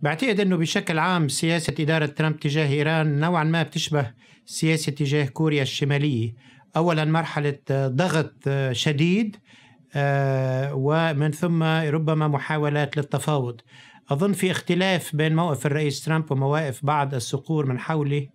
بعتقد انه بشكل عام سياسه اداره ترامب تجاه ايران نوعا ما بتشبه سياسه تجاه كوريا الشماليه، اولا مرحله ضغط شديد آه، ومن ثم ربما محاولات للتفاوض. اظن في اختلاف بين موقف الرئيس ترامب ومواقف بعض الصقور من حوله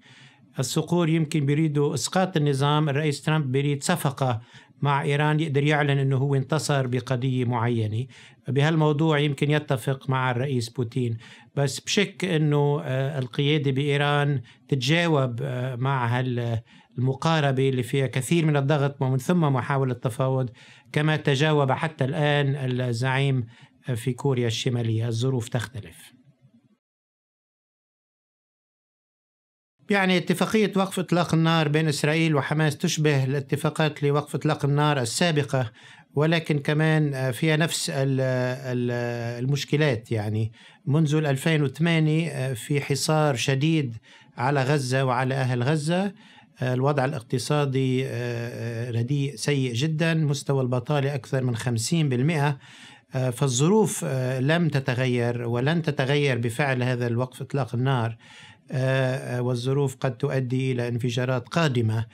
الصقور يمكن بيريدوا اسقاط النظام الرئيس ترامب بيريد صفقه مع إيران يقدر يعلن أنه هو انتصر بقضية معينة بهالموضوع يمكن يتفق مع الرئيس بوتين بس بشك أنه آه، القيادة بإيران تتجاوب آه، مع هالمقاربة اللي فيها كثير من الضغط ومن ثم محاولة التفاوض كما تجاوب حتى الآن الزعيم آه، في كوريا الشمالية الظروف تختلف يعني اتفاقية وقف إطلاق النار بين إسرائيل وحماس تشبه الاتفاقات لوقف إطلاق النار السابقة ولكن كمان فيها نفس المشكلات يعني منذ 2008 في حصار شديد على غزة وعلى أهل غزة الوضع الاقتصادي آه، آه، رديء سيء جدا مستوى البطالة أكثر من 50% فالظروف آه، لم تتغير ولن تتغير بفعل هذا الوقف اطلاق النار آه، آه، والظروف قد تؤدي الى انفجارات قادمه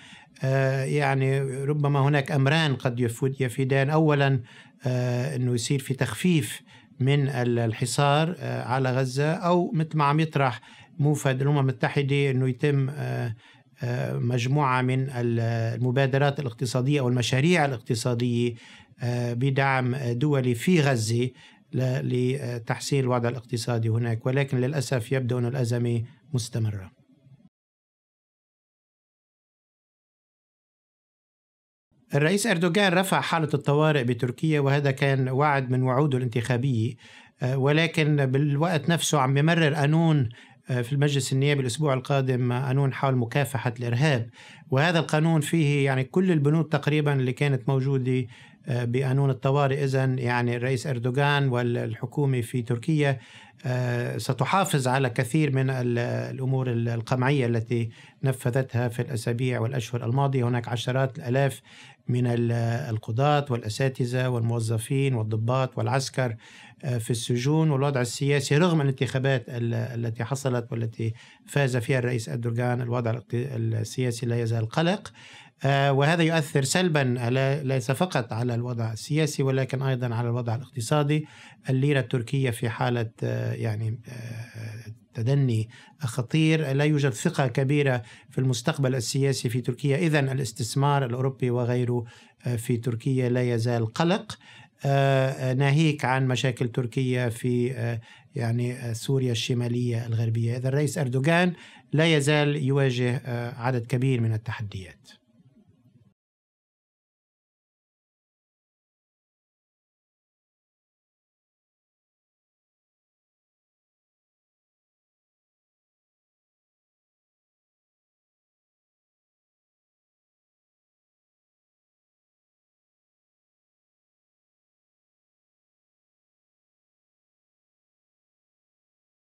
يعني ربما هناك امران قد يفيدان اولا انه يصير في تخفيف من الحصار على غزه او مثل ما عم يطرح موفد الامم المتحده انه يتم مجموعه من المبادرات الاقتصاديه او المشاريع الاقتصاديه آه، بدعم دولي في غزه لتحسين الوضع الاقتصادي هناك ولكن للاسف يبدو ان الازمه مستمره الرئيس اردوغان رفع حاله الطوارئ بتركيا وهذا كان وعد من وعوده الانتخابيه آه، ولكن بالوقت نفسه عم بمرر قانون آه، في المجلس النيابي الاسبوع القادم قانون آه، حول مكافحه الارهاب وهذا القانون فيه يعني كل البنود تقريبا اللي كانت موجوده آه، بقانون الطوارئ اذا يعني الرئيس اردوغان والحكومه في تركيا ستحافظ على كثير من الامور القمعيه التي نفذتها في الاسابيع والاشهر الماضيه هناك عشرات الالاف من القضاة والاساتذه والموظفين والضباط والعسكر آه، في السجون والوضع السياسي رغم الانتخابات التي حصلت والتي فاز فيها الرئيس أردوغان الوضع السياسي لا يزال قلق آه، وهذا يؤثر سلبا ليس فقط على الوضع السياسي ولكن ايضا على الوضع الاقتصادي الليره التركيه في حاله آه، يعني تدني خطير لا يوجد ثقه كبيره في المستقبل السياسي في تركيا اذا الاستثمار الاوروبي وغيره في تركيا لا يزال قلق آه، آه، ناهيك عن مشاكل تركيا في آه، يعني سوريا الشمالية الغربية إذا الرئيس أردوغان لا يزال يواجه عدد كبير من التحديات